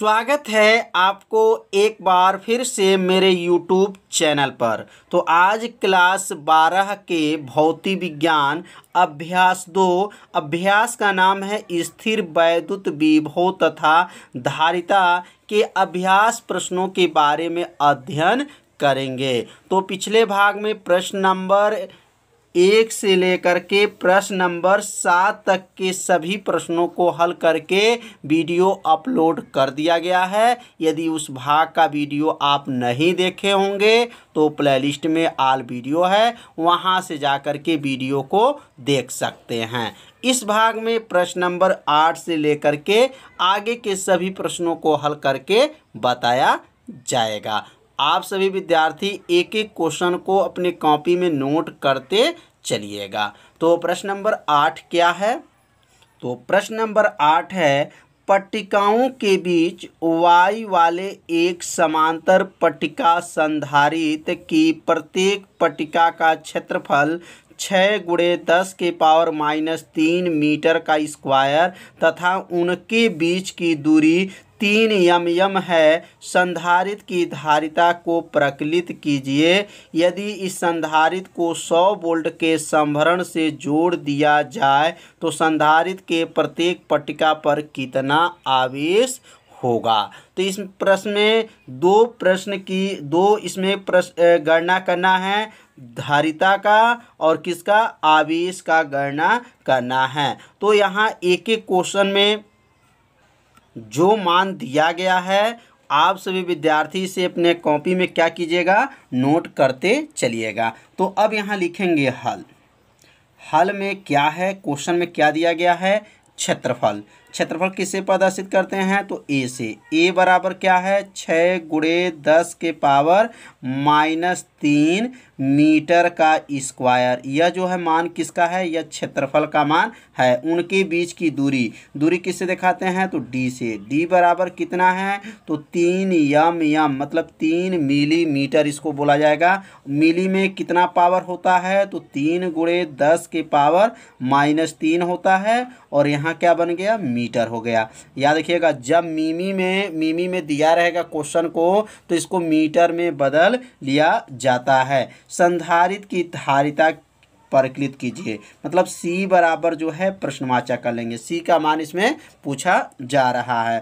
स्वागत है आपको एक बार फिर से मेरे YouTube चैनल पर तो आज क्लास 12 के भौतिक विज्ञान अभ्यास दो अभ्यास का नाम है स्थिर वैद्युत विभो तथा धारिता के अभ्यास प्रश्नों के बारे में अध्ययन करेंगे तो पिछले भाग में प्रश्न नंबर एक से लेकर के प्रश्न नंबर सात तक के सभी प्रश्नों को हल करके वीडियो अपलोड कर दिया गया है यदि उस भाग का वीडियो आप नहीं देखे होंगे तो प्लेलिस्ट में आल वीडियो है वहाँ से जा कर के वीडियो को देख सकते हैं इस भाग में प्रश्न नंबर आठ से लेकर के आगे के सभी प्रश्नों को हल करके बताया जाएगा आप सभी विद्यार्थी एक एक क्वेश्चन को अपने कॉपी में नोट करते चलिएगा तो प्रश्न नंबर आठ क्या है तो प्रश्न नंबर आठ है पट्टिकाओं के बीच वाई वाले एक समांतर पट्टिका संधारित की प्रत्येक पट्टिका का क्षेत्रफल छः गुड़े दस के पावर माइनस तीन मीटर का स्क्वायर तथा उनके बीच की दूरी तीन यम यम है संधारित की धारिता को प्रकलित कीजिए यदि इस संधारित को 100 वोल्ट के संभरण से जोड़ दिया जाए तो संधारित के प्रत्येक पट्टिका पर कितना आवेश होगा तो इस प्रश्न में दो प्रश्न की दो इसमें प्रश्न गणना करना है धारिता का और किसका आवेश का गणना करना है तो यहाँ एक एक क्वेश्चन में जो मान दिया गया है आप सभी विद्यार्थी से अपने कॉपी में क्या कीजिएगा नोट करते चलिएगा तो अब यहाँ लिखेंगे हल हल में क्या है क्वेश्चन में क्या दिया गया है क्षेत्रफल क्षेत्रफल किससे प्रदर्शित करते हैं तो ए से ए बराबर क्या है छः गुड़े दस के पावर माइनस तीन मीटर का स्क्वायर यह जो है मान किसका है यह क्षेत्रफल का मान है उनके बीच की दूरी दूरी किससे दिखाते हैं तो डी से डी बराबर कितना है तो तीन यम यम मतलब तीन मिलीमीटर इसको बोला जाएगा मिली में कितना पावर होता है तो तीन गुड़े दस के पावर माइनस तीन होता है और यहाँ क्या बन गया मीटर हो गया याद रखिएगा जब मीमी में मीमी में दिया रहेगा क्वेश्चन को तो इसको मीटर में बदल लिया जाता है संधारित की धारिता परिकलित कीजिए मतलब सी बराबर जो है प्रश्नवाचक कर लेंगे सी का मान इसमें पूछा जा रहा है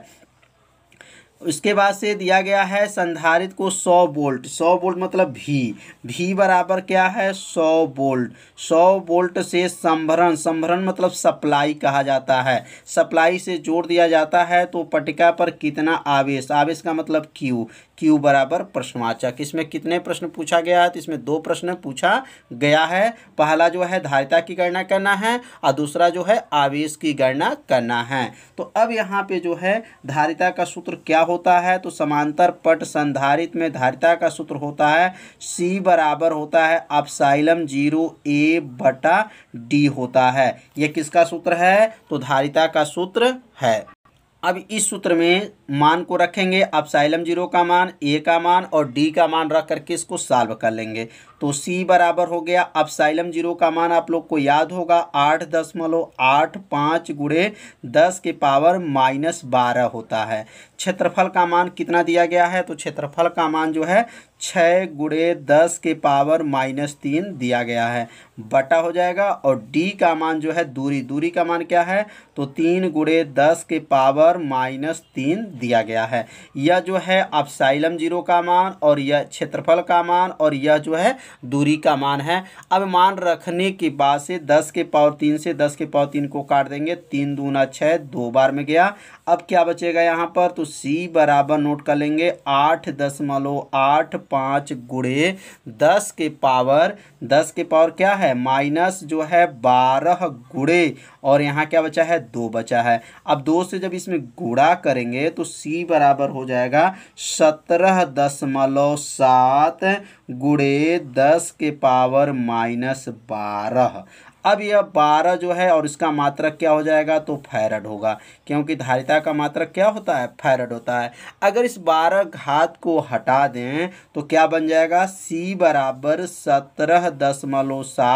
उसके बाद से दिया गया है संधारित को 100 बोल्ट 100 बोल्ट मतलब भी भी बराबर क्या है 100 बोल्ट 100 बोल्ट से संभरण संभरण मतलब सप्लाई कहा जाता है सप्लाई से जोड़ दिया जाता है तो पटिका पर कितना आवेश आवेश का मतलब क्यू क्यू बराबर प्रश्नवाचक इसमें कितने प्रश्न पूछा गया है तो इसमें दो प्रश्न पूछा गया है पहला जो है धारिता की गणना करना है और दूसरा जो है आवेश की गणना करना है तो अब यहाँ पे जो है धारिता का सूत्र क्या होता है तो समांतर पट संधारित में धारिता का सूत्र होता है सी बराबर होता है साइलम जीरो ए बटा डी होता है यह किसका सूत्र है तो धारिता का सूत्र है अब इस सूत्र में मान को रखेंगे अब साइलम जीरो का मान ए का मान और डी का मान रख करके इसको सॉल्व कर लेंगे तो सी बराबर हो गया अब साइलम जीरो का मान आप लोग को याद होगा आठ दशमलव आठ पाँच गुड़े दस के पावर माइनस बारह होता है क्षेत्रफल का मान कितना दिया गया है तो क्षेत्रफल का मान जो है छः गुड़े दस के पावर माइनस तीन दिया गया है बटा हो जाएगा और डी का मान जो है दूरी दूरी का मान क्या है तो तीन गुड़े दस के पावर माइनस तीन दिया गया है यह जो है अब साइलम जीरो का मान और यह क्षेत्रफल का मान और यह जो है दूरी का मान है अब मान रखने के बाद से दस के पावर तीन से दस के पावर तीन को काट देंगे तीन दूना छः दो बार में गया अब क्या बचेगा यहाँ पर तो सी बराबर नोट कर लेंगे आठ दशमलव आठ पाँच गुड़े दस के पावर दस के पावर क्या है माइनस जो है बारह गुड़े और यहाँ क्या बचा है दो बचा है अब दो से जब इसमें गुड़ा करेंगे तो सी बराबर हो जाएगा सत्रह दशमलव सात गुड़े दस के पावर माइनस बारह अब यह बारह जो है और इसका मात्रक क्या हो जाएगा तो फैरड होगा क्योंकि धारिता का मात्रक क्या होता है फैरड होता है अगर इस बारह घात को हटा दें तो क्या बन जाएगा सी बराबर सत्रह दशमलव सा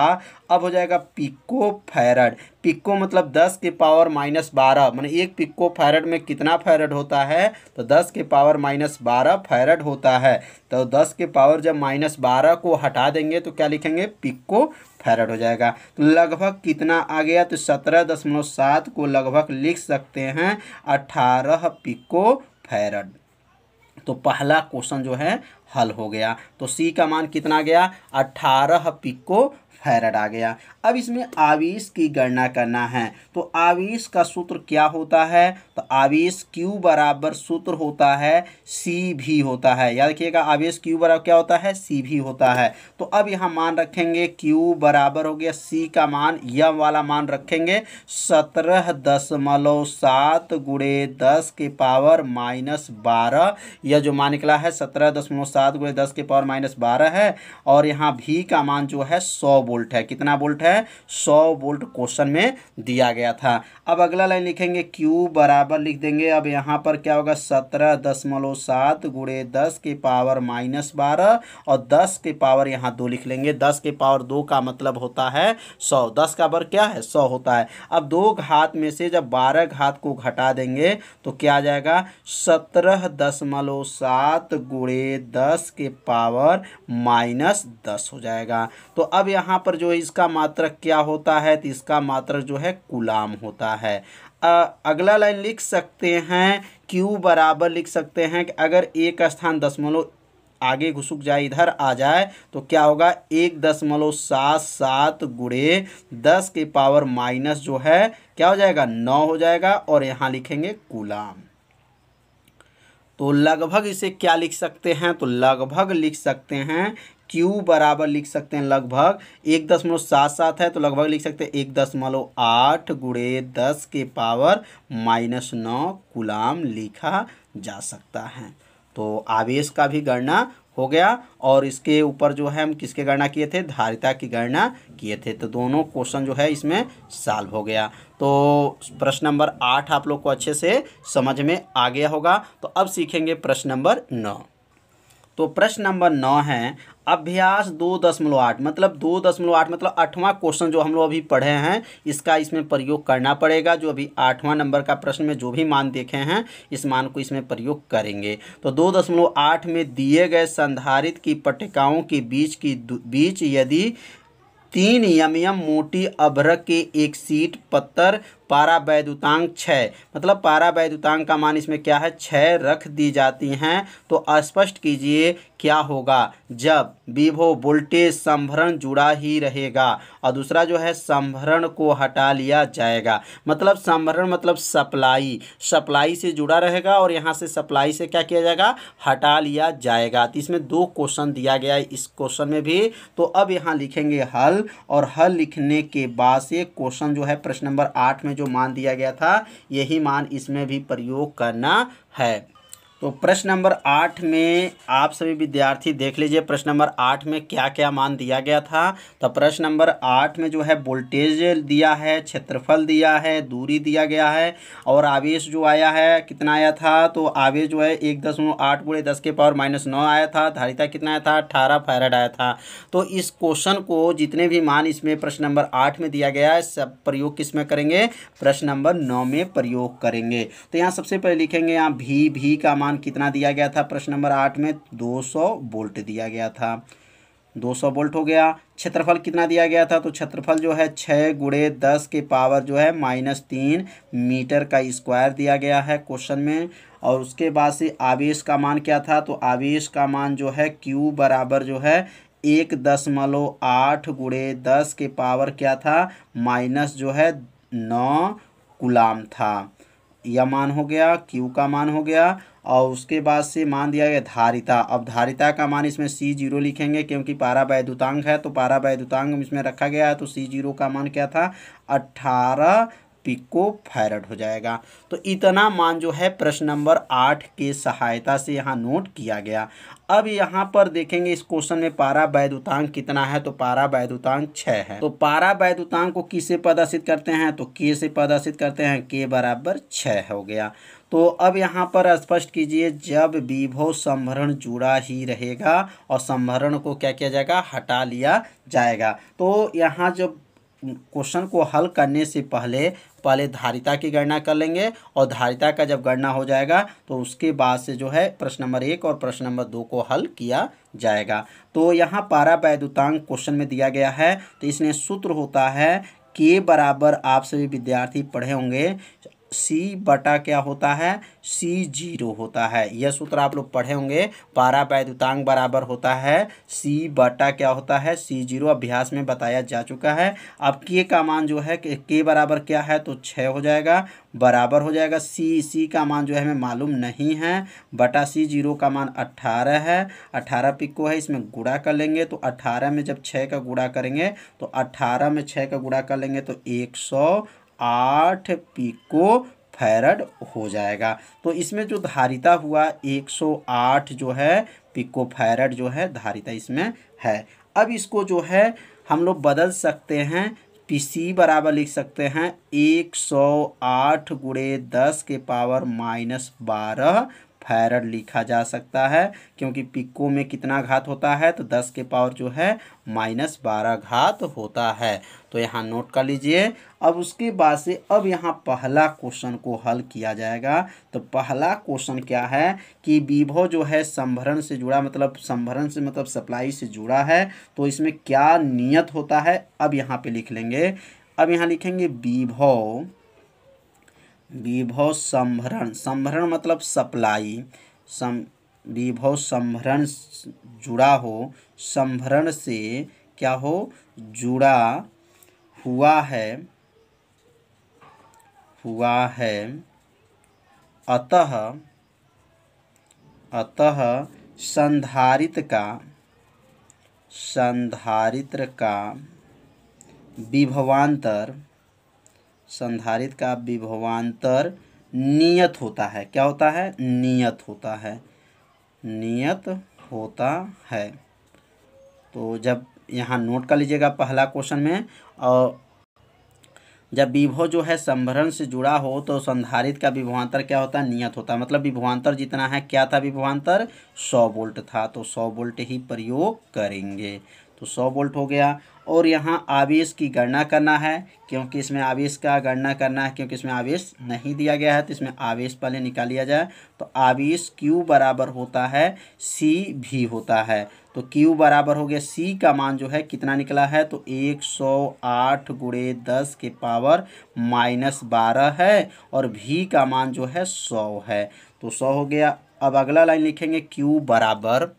अब हो जाएगा पिको फैरड पिको मतलब दस के पावर माइनस बारह मैंने एक पिको फैरड में कितना फैरड होता है तो दस के पावर माइनस बारह फैरड होता है तो दस के पावर जब माइनस बारह को हटा देंगे तो क्या लिखेंगे पिको फैरड हो जाएगा तो लगभग कितना आ गया तो सत्रह दशमलव सात को लगभग लिख सकते हैं अठारह पिको फैरड तो पहला क्वेश्चन जो है हल हो गया तो सी का मान कितना गया अट्ठारह पिको फैरड आ गया अब इसमें आवेश की गणना करना है तो आवेश का सूत्र क्या होता है तो आवेश Q बराबर सूत्र होता है सी भी होता है याद रखिएगा आवेश Q बराबर क्या होता है सी भी होता है तो अब यहाँ मान रखेंगे Q बराबर हो गया सी का मान यह वाला मान रखेंगे सत्रह दशमलव सात गुड़े दस के पावर माइनस बारह यह जो मान निकला है सत्रह दशमलव सात गुड़े दस के पावर माइनस बारह है और यहाँ भी का मान जो है सौ वोल्ट है कितना वोल्ट है 100 वोल्ट क्वेश्चन में दिया गया था अब अगला लाइन लिखेंगे Q बराबर लिख देंगे अब यहाँ पर क्या होगा सत्रह दशमलव सात गुड़े दस के पावर माइनस बारह और दस के पावर यहाँ दो लिख लेंगे दस के पावर दो का मतलब होता है सौ दस का वर्ग क्या है सौ होता है अब दो घात में से जब बारह घात को घटा देंगे तो क्या आ जाएगा सत्रह दशमलव सात गुड़े दस के पावर माइनस दस हो जाएगा तो अब यहाँ पर जो है इसका मात्रक क्या होता है तो इसका मात्रक जो है गुलाम होता है अगला लाइन लिख सकते हैं क्यू बराबर लिख सकते हैं कि अगर एक स्थान दशमलव आगे घुसुक जाए इधर आ जाए तो क्या होगा एक दशमलव सात सात गुड़े दस के पावर माइनस जो है क्या हो जाएगा नौ हो जाएगा और यहाँ लिखेंगे गुलाम तो लगभग इसे क्या लिख सकते हैं तो लगभग लिख सकते हैं क्यू बराबर लिख सकते हैं लगभग एक दशमलव सात सात है तो लगभग लिख सकते हैं एक दशमलव आठ गुड़े दस के पावर माइनस नौ गुलाम लिखा जा सकता है तो आवेश का भी गणना हो गया और इसके ऊपर जो है हम किसके गणना किए थे धारिता की गणना किए थे तो दोनों क्वेश्चन जो है इसमें सॉल्व हो गया तो प्रश्न नंबर आठ आप लोग को अच्छे से समझ में आ गया होगा तो अब सीखेंगे प्रश्न नंबर नौ तो प्रश्न नंबर नौ है अभ्यास दो दशमलव आठ मतलब दो दशमलव आठ मतलब आठवां क्वेश्चन जो हम लोग अभी पढ़े हैं इसका इसमें प्रयोग करना पड़ेगा जो अभी आठवां नंबर का प्रश्न में जो भी मान देखे हैं इस मान को इसमें प्रयोग करेंगे तो दो दशमलव आठ में दिए गए संधारित की पटिकाओं के बीच की बीच यदि तीन यम यम मोटी अभ्रक के एक सीट पत्थर पारा वैद्युतांक छः मतलब पारा वैद्युतांक का मान इसमें क्या है छः रख दी जाती हैं तो स्पष्ट कीजिए क्या होगा जब विभो वोल्टेज संभरण जुड़ा ही रहेगा और दूसरा जो है संभरण को हटा लिया जाएगा मतलब संभरण मतलब सप्लाई सप्लाई से जुड़ा रहेगा और यहाँ से सप्लाई से क्या किया जाएगा हटा लिया जाएगा तो इसमें दो क्वेश्चन दिया गया है इस क्वेश्चन में भी तो अब यहाँ लिखेंगे हल और हल लिखने के बाद से क्वेश्चन जो है प्रश्न नंबर आठ में जो मान दिया गया था यही मान इसमें भी प्रयोग करना है तो प्रश्न नंबर आठ में आप सभी विद्यार्थी देख लीजिए प्रश्न नंबर आठ में क्या क्या मान दिया गया था तो प्रश्न नंबर आठ में जो है वोल्टेज दिया है क्षेत्रफल दिया है दूरी दिया गया है और आवेश जो आया है कितना आया था तो आवेश जो है एक दशमलव आठ बुढ़े दस के पावर माइनस नौ आया था धारिता कितना आया था अठारह फैरड आया था तो इस क्वेश्चन को जितने भी मान इसमें प्रश्न नंबर आठ में दिया गया है सब प्रयोग किस में करेंगे प्रश्न नंबर नौ में प्रयोग करेंगे तो यहाँ सबसे पहले लिखेंगे यहाँ भी भी का मान मान कितना दिया गया था प्रश्न नंबर आठ में 200 वोल्ट दिया गया था 200 वोल्ट हो गया क्षेत्रफल कितना दिया गया था तो क्षेत्रफल जो है छः गुड़े दस के पावर जो है माइनस तीन मीटर का स्क्वायर दिया गया है क्वेश्चन में और उसके बाद से आवेश का मान क्या था तो आवेश का मान जो है क्यू बराबर जो है एक दशमलव आठ गुड़े दस के पावर क्या था माइनस जो है नौ गुलाम था यह मान हो गया क्यू का मान हो गया और उसके बाद से मान दिया गया धारिता अब धारिता का मान इसमें सी जीरो लिखेंगे क्योंकि पारा वैद्युतांग है तो पारा वैद्युतांग इसमें रखा गया है तो सी जीरो का मान क्या था अट्ठारह पिको फैरड हो जाएगा तो इतना मान जो है प्रश्न नंबर आठ के सहायता से यहाँ नोट किया गया अब यहाँ पर देखेंगे इस क्वेश्चन में पारा वैद्युतांक कितना है तो पारा वैद्युतांक छः है तो पारा वैद्युतांक को किससे प्रदर्शित करते हैं तो के से प्रदर्शित करते हैं के बराबर छः हो गया तो अब यहाँ पर स्पष्ट कीजिए जब विभव संभरण जुड़ा ही रहेगा और संभरण को क्या किया जाएगा हटा लिया जाएगा तो यहाँ जब क्वेश्चन को हल करने से पहले पहले धारिता की गणना कर लेंगे और धारिता का जब गणना हो जाएगा तो उसके बाद से जो है प्रश्न नंबर एक और प्रश्न नंबर दो को हल किया जाएगा तो यहाँ पारा वैद्युतांग क्वेश्चन में दिया गया है तो इसमें सूत्र होता है के बराबर आप सभी विद्यार्थी पढ़े होंगे सी बटा क्या होता है सी जीरो होता है यह सूत्र आप लोग पढ़े होंगे पारा वैद्युतांग बराबर होता है सी बटा क्या होता है सी जीरो अभ्यास में बताया जा चुका है अब के का मान जो है के बराबर क्या है तो छः हो जाएगा बराबर हो जाएगा सी सी का मान जो है हमें मालूम नहीं है बटा सी जीरो का मान अट्ठारह है अट्ठारह पिको है इसमें गुड़ा कर लेंगे तो अट्ठारह में जब छः का गुड़ा करेंगे तो अट्ठारह में छः का गुड़ा कर लेंगे तो एक सौ आठ पिको फैरड हो जाएगा तो इसमें जो धारिता हुआ 108 जो है पिको फैरड जो है धारिता इसमें है अब इसको जो है हम लोग बदल सकते हैं पी सी बराबर लिख सकते हैं एक सौ आठ गुड़े दस के पावर माइनस बारह फैरड लिखा जा सकता है क्योंकि पिको में कितना घात होता है तो दस के पावर जो है माइनस बारह घात होता है तो यहाँ नोट कर लीजिए अब उसके बाद से अब यहाँ पहला क्वेश्चन को हल किया जाएगा तो पहला क्वेश्चन क्या है कि विभव जो है संभरण से जुड़ा मतलब संभरण से मतलब सप्लाई से जुड़ा है तो इसमें क्या नियत होता है अब यहाँ पे लिख लेंगे अब यहाँ लिखेंगे विभव विभव संभरण संभरण मतलब सप्लाई सम विभव संभरण जुड़ा हो संभरण से क्या हो जुड़ा हुआ है हुआ है अतः अतः संधारित का संधारित्र का विभवांतर संधारित का विभवान्तर नियत होता है क्या होता है नियत होता है नियत होता है तो जब यहाँ नोट कर लीजिएगा पहला क्वेश्चन में और जब विभव जो है संभरण से जुड़ा हो तो संधारित का विभवान्तर क्या होता है नियत होता है मतलब विभवान्तर जितना है क्या था विभवान्तर सौ वोल्ट था तो सौ वोल्ट ही प्रयोग करेंगे तो 100 वोल्ट हो गया और यहाँ आवेश की गणना करना है क्योंकि इसमें आवेश का गणना करना है क्योंकि इसमें आवेश नहीं दिया गया है तो इसमें आवेश पहले निकाल लिया जाए तो आवेश Q बराबर होता है C भी होता है तो Q बराबर हो गया C का मान जो है कितना निकला है तो एक सौ आठ गुड़े दस के पावर माइनस बारह है और भी का मान जो है सौ है तो सौ हो गया अब अगला लाइन लिखेंगे क्यू बराबर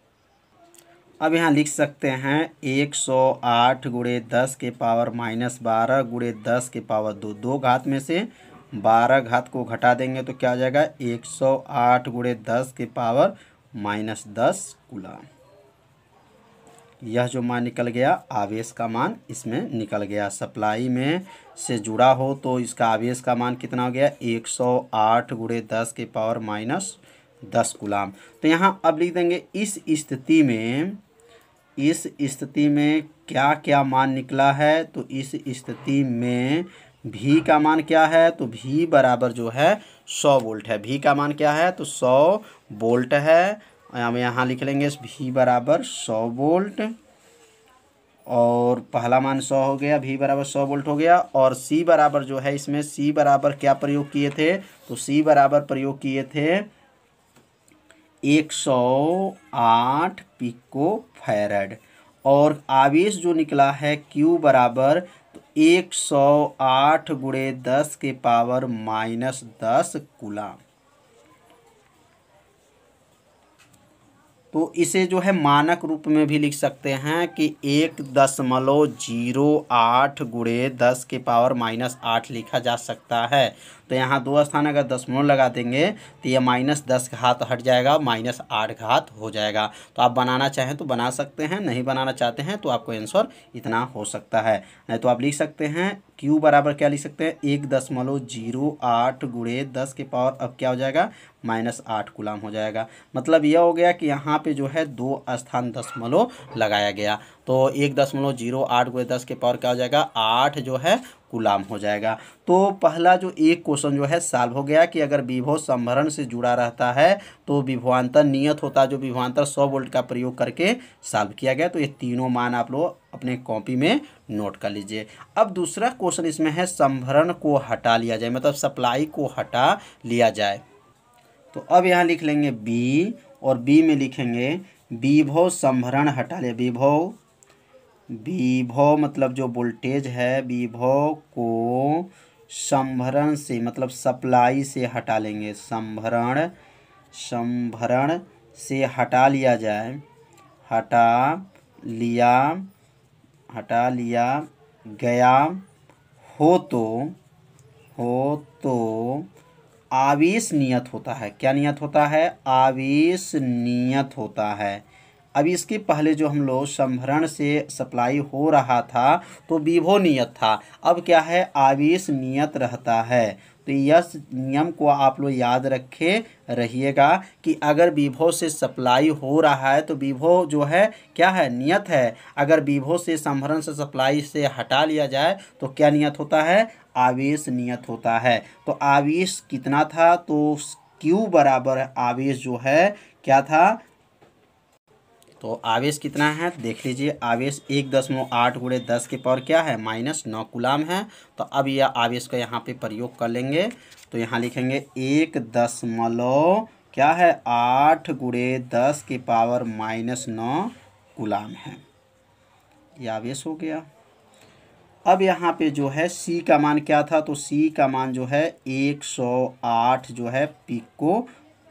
अब यहाँ लिख सकते हैं एक सौ आठ गुड़े दस के पावर माइनस बारह गुड़े दस के पावर दो दो घात में से बारह घात को घटा देंगे तो क्या हो जाएगा एक सौ आठ गुड़े दस के पावर माइनस दस कूलम यह जो मान निकल गया आवेश का मान इसमें निकल गया सप्लाई में से जुड़ा हो तो इसका आवेश का मान कितना हो गया एक सौ आठ गुड़े दस के पावर माइनस दस गुलाम तो यहाँ अब लिख देंगे इस स्थिति में इस स्थिति में क्या क्या मान निकला है तो इस स्थिति में भी का मान क्या है तो भी बराबर जो है सौ वोल्ट है भी का मान क्या है तो सौ वोल्ट है हम यहाँ लिख लेंगे भी बराबर सौ वोल्ट और पहला मान सौ हो गया भी बराबर सौ वोल्ट हो गया और सी बराबर जो है इसमें सी बराबर क्या प्रयोग किए थे तो सी बराबर प्रयोग किए थे एक सौ आठ पिको फैरड और आवेश जो निकला है क्यू बराबर तो एक सौ आठ गुड़े दस के पावर माइनस दस गुलाम तो इसे जो है मानक रूप में भी लिख सकते हैं कि एक दशमलव जीरो आठ गुड़े दस के पावर माइनस आठ लिखा जा सकता है तो यहाँ दो स्थान अगर दशमलव लगा देंगे तो ये माइनस दस घात हट जाएगा माइनस आठ घात हो जाएगा तो आप बनाना चाहें तो बना सकते हैं नहीं बनाना चाहते हैं तो आपको आंसर इतना हो सकता है नहीं तो आप लिख सकते हैं क्यू बराबर क्या लिख सकते हैं एक दशमलव जीरो आठ गुड़े दस के पावर अब क्या हो जाएगा माइनस आठ गुलाम हो जाएगा मतलब यह हो गया कि यहाँ पे जो है दो स्थान दशमलव लगाया गया तो एक दशमलव जीरो आठ गुए दस के पावर क्या हो जाएगा आठ जो है गुलाम हो जाएगा तो पहला जो एक क्वेश्चन जो है सॉल्व हो गया कि अगर विभो संभरण से जुड़ा रहता है तो विभवान्तर नियत होता है जो विभवान्तर सौ वोल्ट का प्रयोग करके सॉल्व किया गया तो ये तीनों मान आप लोग अपने कॉपी में नोट कर लीजिए अब दूसरा क्वेश्चन इसमें है संभरण को हटा लिया जाए मतलब सप्लाई को हटा लिया जाए तो अब यहाँ लिख लेंगे बी और बी में लिखेंगे विभव संभरण हटा लिया विभव विभव मतलब जो वोल्टेज है विभव को संभरण से मतलब सप्लाई से हटा लेंगे संभरण संभरण से हटा लिया जाए हटा लिया हटा लिया गया हो तो हो तो आवेश नियत होता है क्या नियत होता है आवेश नियत होता है अब इसके पहले जो हम लोग संभरण से सप्लाई हो रहा था तो विभो नियत था अब क्या है आवेश नियत रहता है तो यह नियम को आप लोग याद रखे रहिएगा कि अगर विभो से सप्लाई हो रहा है तो विभो जो है क्या है नियत है अगर विभो से संभरण से सप्लाई से हटा लिया जाए तो क्या नियत होता है आवेश नियत होता है तो आवेश कितना था तो क्यू बराबर आवेश जो है क्या था तो आवेश कितना है देख लीजिए आवेश एक दशमलव आठ गुड़े दस के पावर क्या है माइनस नौ गुलाम है तो अब यह आवेश का यहाँ पे प्रयोग कर लेंगे तो यहाँ लिखेंगे एक दशमलव क्या है आठ गुड़े दस के पावर माइनस नौ गुलाम है यह आवेश हो गया अब यहाँ पे जो है सी का मान क्या था तो सी का मान जो है 108 जो है पिको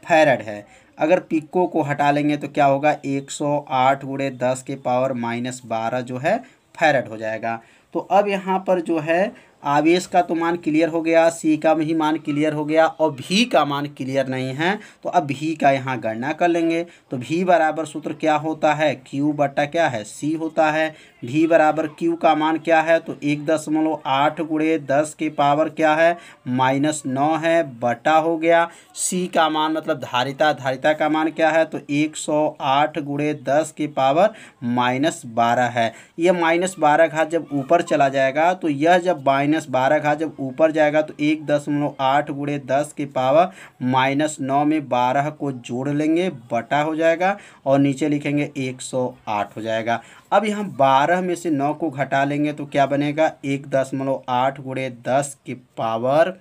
फैरड है अगर पिको को हटा लेंगे तो क्या होगा 108 सौ आठ गुड़े दस के पावर माइनस बारह जो है फैरड हो जाएगा तो अब यहाँ पर जो है आवेश का तो मान क्लियर हो गया सी का भी मान क्लियर हो गया और भी का मान क्लियर नहीं है तो अब भी का यहाँ गणना कर लेंगे तो भी बराबर सूत्र क्या होता है क्यू बट्टा क्या है सी होता है भी बराबर क्यू का मान क्या है तो एक दशमलव आठ गुड़े दस के पावर क्या है माइनस नौ है बटा हो गया सी का मान मतलब धारिता धारिता का मान क्या है तो एक सौ आठ गुड़े दस के पावर माइनस बारह है यह माइनस बारह घाट जब ऊपर चला जाएगा तो यह जब माइनस बारह घाट जब ऊपर जाएगा तो एक दशमलव आठ गुड़े दस के पावर माइनस नौ में बारह को जोड़ लेंगे बटा हो जाएगा और नीचे लिखेंगे एक सौ आठ हो जाएगा अब यहाँ बारह में से नौ को घटा लेंगे तो क्या बनेगा एक दशमलव आठ गुड़े दस के पावर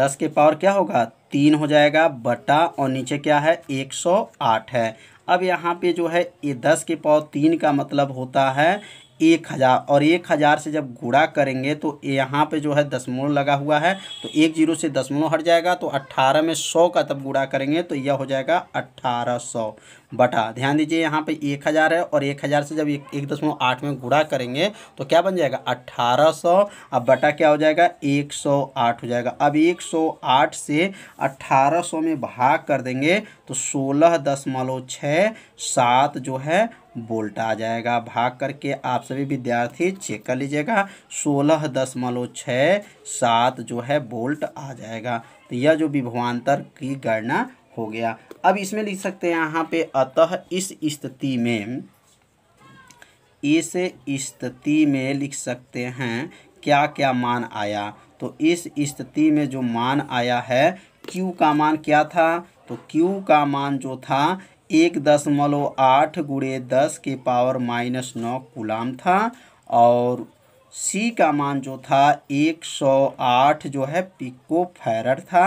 दस के पावर क्या होगा तीन हो जाएगा बटा और नीचे क्या है एक सौ आठ है अब यहाँ पे जो है ये दस के पावर तीन का मतलब होता है एक हज़ार और एक हज़ार से जब गुड़ा करेंगे तो यहाँ पे जो है दसमलव लगा हुआ है तो एक जीरो से दसमलव हट जाएगा तो अट्ठारह में सौ का तब गुड़ा करेंगे तो यह हो जाएगा अट्ठारह सौ बटा ध्यान दीजिए यहाँ पे एक हज़ार है और एक हज़ार से जब एक, एक दसमलव आठ में गुड़ा करेंगे तो क्या बन जाएगा अट्ठारह सौ अब बटा क्या हो जाएगा एक सौ आठ हो जाएगा अब एक सौ आठ से अट्ठारह सौ में भाग कर देंगे तो सोलह दशमलव छः सात जो है बोल्ट आ जाएगा भाग करके आप सभी विद्यार्थी चेक कर लीजिएगा सोलह दशमलव छः सात जो है बोल्ट आ जाएगा तो यह जो विभवान्तर की गणना हो गया अब इसमें लिख सकते हैं यहाँ पे अतः इस स्थिति में इस स्थिति में लिख सकते हैं क्या क्या मान आया तो इस स्थिति में जो मान आया है Q का मान क्या था तो Q का मान जो था एक दशमलव आठ गुड़े दस के पावर माइनस नौ गुलाम था और सी का मान जो था एक सौ आठ जो है पिको फैरड था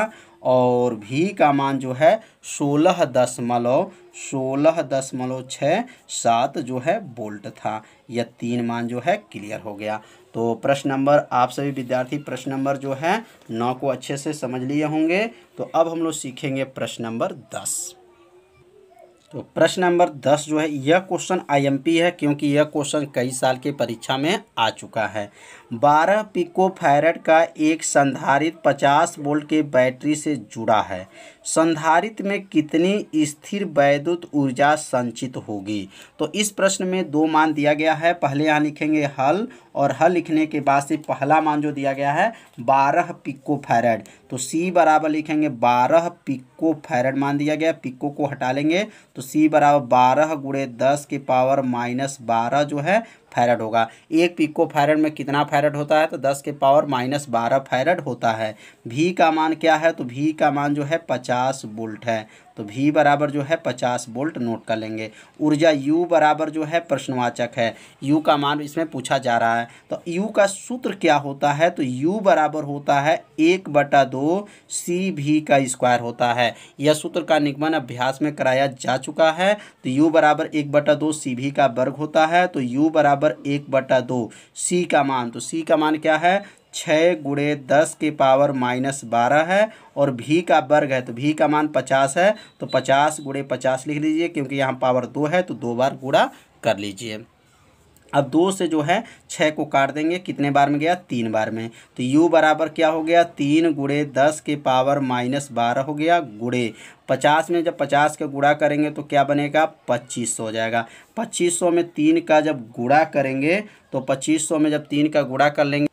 और भी का मान जो है सोलह दशमलव सोलह दशमलव छः सात जो है बोल्ट था यह तीन मान जो है क्लियर हो गया तो प्रश्न नंबर आप सभी विद्यार्थी प्रश्न नंबर जो है नौ को अच्छे से समझ लिए होंगे तो अब हम लोग सीखेंगे प्रश्न नंबर दस तो प्रश्न नंबर दस जो है यह क्वेश्चन आईएमपी है क्योंकि यह क्वेश्चन कई साल के परीक्षा में आ चुका है बारह पिको पिकोफैरड का एक संधारित पचास वोल्ट के बैटरी से जुड़ा है संधारित में कितनी स्थिर वैद्युत ऊर्जा संचित होगी तो इस प्रश्न में दो मान दिया गया है पहले यहाँ लिखेंगे हल और हल लिखने के बाद से पहला मान जो दिया गया है बारह पिको फैरड तो सी बराबर लिखेंगे बारह पिको फैरड मान दिया गया पिको को हटा लेंगे तो सी बराबर बारह गुड़े दस के पावर माइनस बारह जो है फैरड होगा एक पिको फैरड में कितना फैरड होता है तो दस के पावर माइनस बारह फैरड होता है भी का मान क्या है तो भी का मान जो है पचास बोल्ट है तो भी बराबर जो है पचास वोल्ट नोट कर लेंगे ऊर्जा यू बराबर जो है प्रश्नवाचक है यू का मान इसमें पूछा जा रहा है तो यू का सूत्र क्या होता है तो यू बराबर होता है एक बटा दो सी भी का स्क्वायर होता है यह सूत्र का निगमन अभ्यास में कराया जा चुका है तो यू बराबर एक बटा दो सी भी का वर्ग होता है तो यू बराबर एक बटा दो सी का मान तो सी का मान क्या है छः गुड़े दस की पावर माइनस बारह है और भी का वर्ग है तो भी का मान पचास है तो पचास गुड़े पचास लिख लीजिए क्योंकि यहाँ पावर दो है तो दो बार गुड़ा कर लीजिए अब दो से जो है छः को काट देंगे कितने बार में गया तीन बार में तो u बराबर क्या हो गया तीन गुड़े दस के पावर माइनस बारह हो गया गुड़े पचास में जब पचास का गुड़ा करेंगे तो क्या बनेगा पच्चीस सौ हो जाएगा पच्चीस सौ में तीन का जब गुड़ा करेंगे तो पच्चीस सौ में जब तीन का गुड़ा कर लेंगे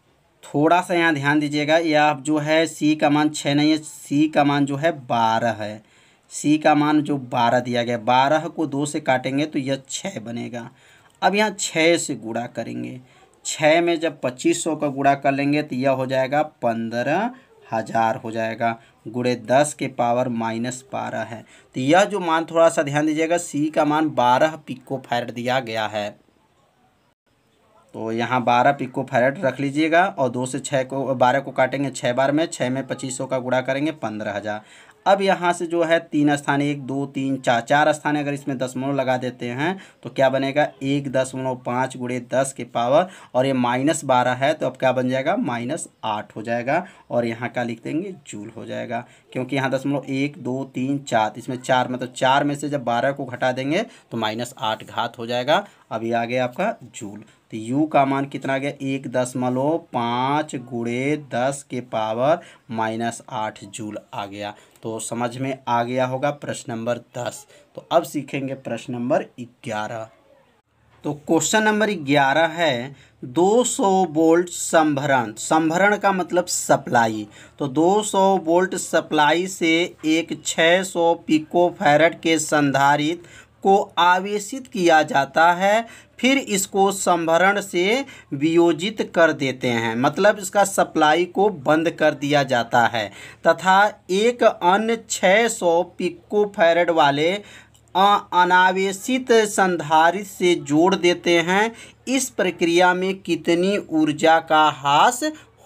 थोड़ा सा यहाँ ध्यान दीजिएगा यह जो है सी का मान छः नहीं है सी का मान जो है बारह है सी का मान जो बारह दिया गया बारह को दो से काटेंगे तो यह छः बनेगा अब यहाँ छः से गुड़ा करेंगे छः में जब पच्चीस सौ का गुड़ा कर लेंगे तो यह हो जाएगा पंद्रह हज़ार हो जाएगा गुड़े दस के पावर माइनस बारह है तो यह जो मान थोड़ा सा ध्यान दीजिएगा सी का मान बारह पिको फैर दिया गया है तो यहाँ बारह पिको फैरेट रख लीजिएगा और दो से छः को बारह को काटेंगे छः बार में छः में पच्चीस सौ का गुड़ा करेंगे पंद्रह हज़ार अब यहाँ से जो है तीन स्थान एक दो तीन चार चार स्थान अगर इसमें दसमलव लगा देते हैं तो क्या बनेगा एक दसमलव पाँच गुड़े दस के पावर और ये माइनस बारह है तो अब क्या बन जाएगा माइनस आठ हो जाएगा और यहाँ क्या लिख देंगे जूल हो जाएगा क्योंकि यहाँ दसमलव एक दो तीन चार इसमें चार मतलब चार में से जब बारह को घटा देंगे तो माइनस आठ घात हो जाएगा अब ये आ गया आपका जूल तो u का मान कितना गया एक दशमलव पाँच गुड़े दस के पावर माइनस आठ जूल आ गया तो समझ में आ गया होगा प्रश्न नंबर दस तो अब सीखेंगे प्रश्न नंबर ग्यारह तो क्वेश्चन नंबर ग्यारह है 200 वोल्ट संभरण संभरण का मतलब सप्लाई तो 200 वोल्ट सप्लाई से एक 600 पिको फैरट के संधारित को आवेशित किया जाता है फिर इसको संभरण से वियोजित कर देते हैं मतलब इसका सप्लाई को बंद कर दिया जाता है तथा एक अन्य 600 सौ पिक्को फैरड वाले अनावेशित संधारित से जोड़ देते हैं इस प्रक्रिया में कितनी ऊर्जा का हास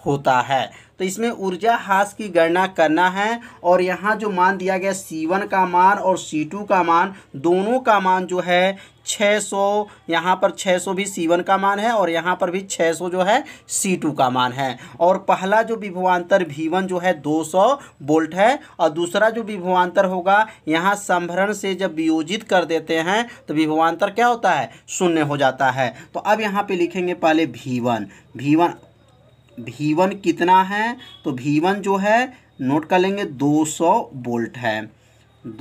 होता है तो इसमें ऊर्जा हास की गणना करना है और यहाँ जो मान दिया गया सी वन का मान और सी टू का मान दोनों का मान जो है 600 सौ यहाँ पर छः सौ भी सी वन का मान है और यहाँ पर भी छः सौ जो है सी टू का मान है और पहला जो विभवान्तर भी वन जो है दो सौ बोल्ट है और दूसरा जो विभवान्तर होगा यहाँ संभरण से जब वियोजित कर देते हैं तो विभवान्तर क्या होता है शून्य हो जाता है तो अब यहाँ पे लिखेंगे पहले भी वन भी वन भी तो वन कितना है तो भी वन जो है नोट कर लेंगे दो सौ बोल्ट है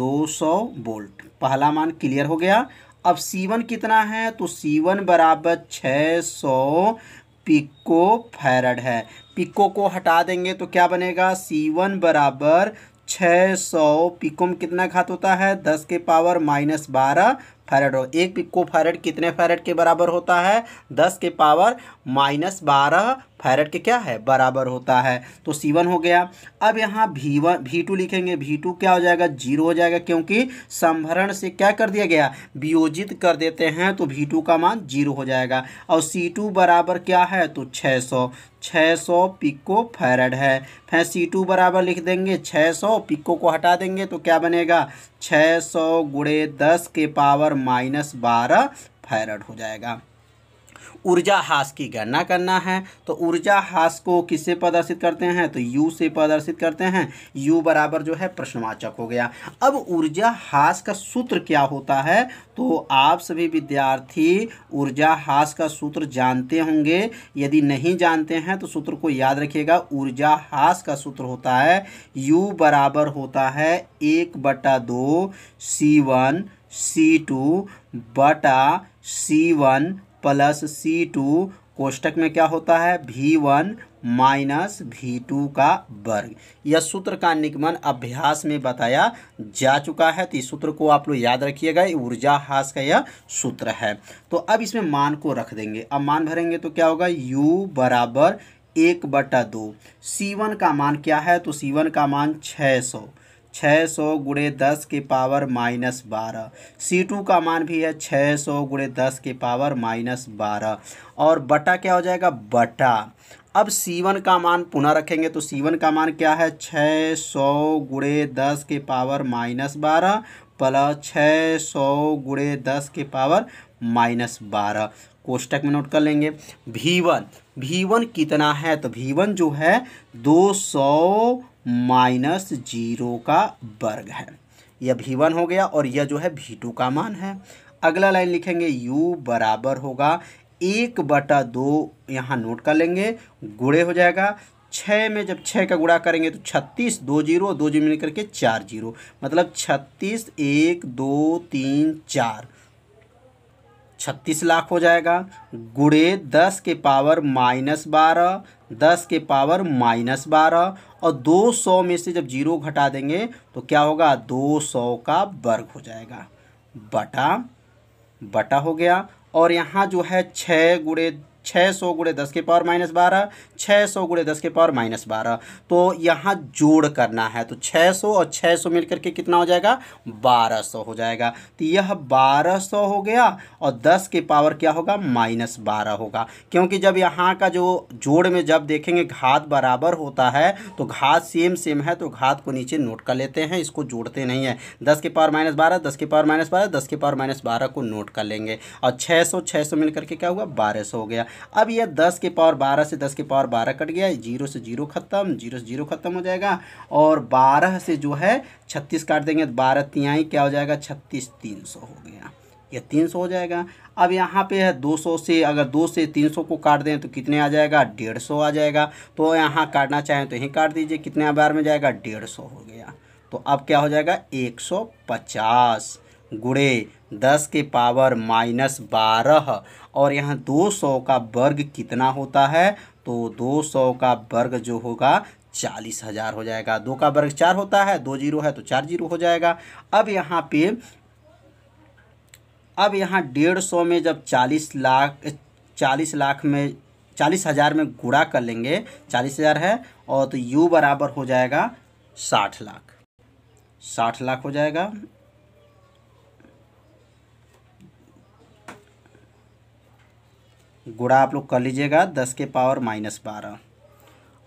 दो सौ बोल्ट पहला मान क्लियर हो गया अब सी वन कितना है तो सी वन बराबर छः सौ पिको फैरड है पिको को हटा देंगे तो क्या बनेगा सी वन बराबर छः सौ पिको में कितना घात होता है दस के पावर माइनस बारह फैरड हो एक पिको फैरड कितने फैरड के बराबर होता है दस के पावर माइनस बारह फैरड के क्या है बराबर होता है तो सी वन हो गया अब यहाँ भी वन भी टू लिखेंगे भी टू क्या हो जाएगा जीरो हो जाएगा क्योंकि संभरण से क्या कर दिया गया वियोजित कर देते हैं तो भी टू का मान जीरो हो जाएगा और सी टू बराबर क्या है तो छः सौ 600 सौ पिको फैरड है फिर सी टू बराबर लिख देंगे छः सौ पिको को हटा देंगे तो क्या बनेगा छः सौ गुड़े दस के पावर माइनस बारह फैरड हो जाएगा ऊर्जा हास की गणना करना है तो ऊर्जा हास को किससे प्रदर्शित करते हैं तो यू से प्रदर्शित करते हैं यू बराबर जो है प्रश्नवाचक हो गया अब ऊर्जा हास का सूत्र क्या होता है तो आप सभी विद्यार्थी ऊर्जा हास का सूत्र जानते होंगे यदि नहीं जानते हैं तो सूत्र को याद रखिएगा ऊर्जा हास का सूत्र होता है U बराबर होता है एक बटा दो सी वन सी टू बटा C one plus C two कोष्टक में क्या होता है भी वन माइनस भी टू का वर्ग यह सूत्र का निगमन अभ्यास में बताया जा चुका है तो इस सूत्र को आप लोग याद रखिएगा ऊर्जा हास का यह सूत्र है तो अब इसमें मान को रख देंगे अब मान भरेंगे तो क्या होगा u बराबर एक बटा दो सी वन का मान क्या है तो सी वन का मान छः सौ छः सौ गुड़े दस के पावर माइनस बारह सी टू का मान भी है छः सौ गुड़े दस के पावर माइनस बारह और बटा क्या हो जाएगा बटा अब C1 का मान पुनः रखेंगे तो C1 का मान क्या है छः सौ गुड़े दस के पावर माइनस बारह प्लस छः सौ गुड़े दस के पावर माइनस बारह कोष्टक में नोट कर लेंगे भी वन भी वन कितना है तो भी वन जो है दो सौ माइनस जीरो का वर्ग है यह भी वन हो गया और यह जो है भी टू का मान है अगला लाइन लिखेंगे यू बराबर होगा एक बटा दो यहाँ नोट कर लेंगे गुड़े हो जाएगा छः में जब छः का गुड़ा करेंगे तो छत्तीस दो जीरो दो जीरो मिलकर करके चार जीरो मतलब छत्तीस एक दो तीन चार छत्तीस लाख हो जाएगा गुड़े दस के पावर माइनस बारह दस के पावर माइनस बारह और 200 में से जब जीरो घटा देंगे तो क्या होगा 200 का वर्ग हो जाएगा बटा बटा हो गया और यहाँ जो है छः गुड़े छः सौ गुड़े दस के पावर माइनस बारह छः सौ गुड़े दस के पावर माइनस बारह तो यहाँ जोड़ करना है तो छः सौ और छः सौ मिल करके कितना हो जाएगा बारह सौ हो जाएगा तो यह बारह सौ हो गया और दस के पावर क्या होगा माइनस बारह होगा क्योंकि जब यहाँ का जो जोड़ में जब देखेंगे घात बराबर होता है तो घात सेम सेम है तो घात को नीचे नोट कर लेते हैं इसको जोड़ते नहीं है दस के पावर माइनस बारह दस के पावर माइनस बारह दस के पावर माइनस बारह को नोट कर लेंगे और छः सौ छः सौ मिल करके क्या हुआ बारह सौ हो गया अब यह दस के पावर बारह से दस के पावर बारह कट गया जीरो से जीरो खत्म जीरो से जीरो खत्म हो जाएगा और बारह से जो है छत्तीस काट देंगे तो बारह तिहाई क्या हो जाएगा छत्तीस तीन सौ हो गया यह तीन सौ हो जाएगा अब यहाँ पे है दो सौ से अगर दो से तीन सौ को काट दें तो कितने आ जाएगा डेढ़ सौ आ जाएगा तो यहाँ काटना चाहें तो यहीं काट दीजिए कितने बार में जाएगा डेढ़ सौ हो गया तो अब क्या हो जाएगा एक सौ पचास गुड़े दस के पावर माइनस बारह और यहाँ 200 का वर्ग कितना होता है तो 200 का वर्ग जो होगा चालीस हज़ार हो जाएगा दो का वर्ग चार होता है दो जीरो है तो चार जीरो हो जाएगा अब यहाँ पे अब यहाँ डेढ़ सौ में जब चालीस लाख चालीस लाख में चालीस हज़ार में गुड़ा कर लेंगे चालीस हज़ार है और तो यू बराबर हो जाएगा साठ लाख साठ लाख हो जाएगा गुड़ा आप लोग कर लीजिएगा दस के पावर माइनस बारह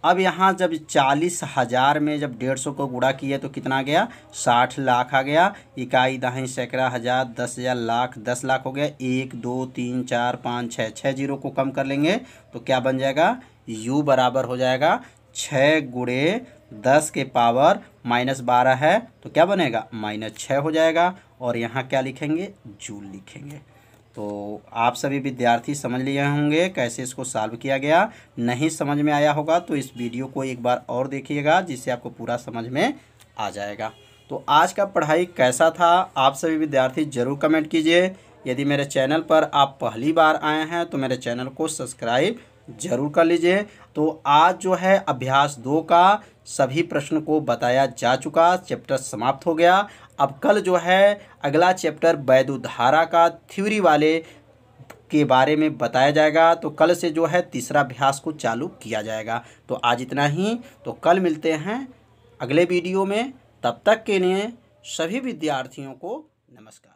अब यहाँ जब चालीस हज़ार में जब डेढ़ सौ को गुड़ा किया तो कितना गया साठ लाख आ गया इकाई दहाई सैकड़ा हज़ार दस हज़ार लाख दस लाख हो गया एक दो तीन चार पाँच छः छः जीरो को कम कर लेंगे तो क्या बन जाएगा यू बराबर हो जाएगा छः गुड़े दस के पावर माइनस बारह है तो क्या बनेगा माइनस छः हो जाएगा और यहाँ क्या लिखेंगे जूल लिखेंगे तो आप सभी विद्यार्थी समझ लिए होंगे कैसे इसको सॉल्व किया गया नहीं समझ में आया होगा तो इस वीडियो को एक बार और देखिएगा जिससे आपको पूरा समझ में आ जाएगा तो आज का पढ़ाई कैसा था आप सभी विद्यार्थी ज़रूर कमेंट कीजिए यदि मेरे चैनल पर आप पहली बार आए हैं तो मेरे चैनल को सब्सक्राइब जरूर कर लीजिए तो आज जो है अभ्यास दो का सभी प्रश्न को बताया जा चुका चैप्टर समाप्त हो गया अब कल जो है अगला चैप्टर धारा का थ्योरी वाले के बारे में बताया जाएगा तो कल से जो है तीसरा अभ्यास को चालू किया जाएगा तो आज इतना ही तो कल मिलते हैं अगले वीडियो में तब तक के लिए सभी विद्यार्थियों को नमस्कार